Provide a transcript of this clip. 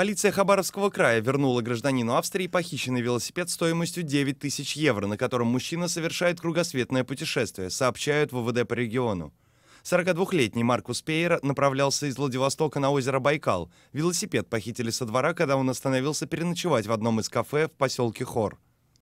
Полиция Хабаровского края вернула гражданину Австрии похищенный велосипед стоимостью 9 тысяч евро, на котором мужчина совершает кругосветное путешествие, сообщают ВВД по региону. 42-летний Маркус Пейер направлялся из Владивостока на озеро Байкал. Велосипед похитили со двора, когда он остановился переночевать в одном из кафе в поселке Хор.